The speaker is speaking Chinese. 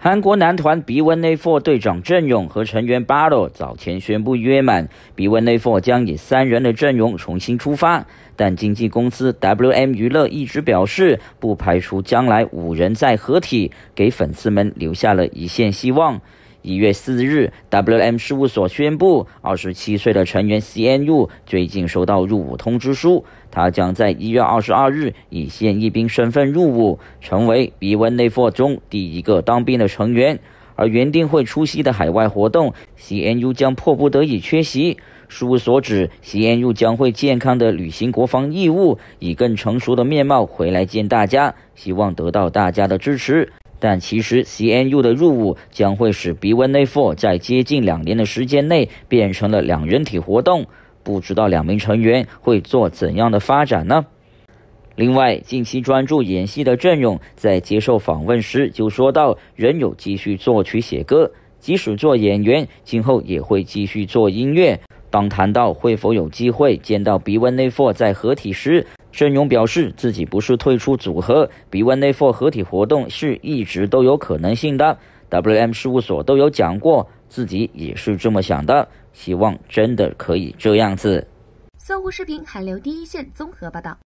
韩国男团 B1A4 队长郑勇和成员巴洛早前宣布约满，B1A4 将以三人的阵容重新出发，但经纪公司 WM 娱乐一直表示不排除将来五人再合体，给粉丝们留下了一线希望。一月四日，W.M 事务所宣布，二十七岁的成员 C.N.U 最近收到入伍通知书，他将在一月二十二日以现役兵身份入伍，成为 b 1 n f o r 中第一个当兵的成员。而原定会出席的海外活动，C.N.U 将迫不得已缺席。事务所指，C.N.U 将会健康的履行国防义务，以更成熟的面貌回来见大家，希望得到大家的支持。但其实，C N U 的入伍将会使 B1A4 在接近两年的时间内变成了两人体活动，不知道两名成员会做怎样的发展呢？另外，近期专注演戏的郑勇在接受访问时就说到，仍有继续作曲写歌，即使做演员，今后也会继续做音乐。当谈到会否有机会见到 B1A4 在合体时，郑勇表示自己不是退出组合，B1A4 合体活动是一直都有可能性的。WM 事务所都有讲过，自己也是这么想的，希望真的可以这样子。搜狐视频韩流第一线综合报道。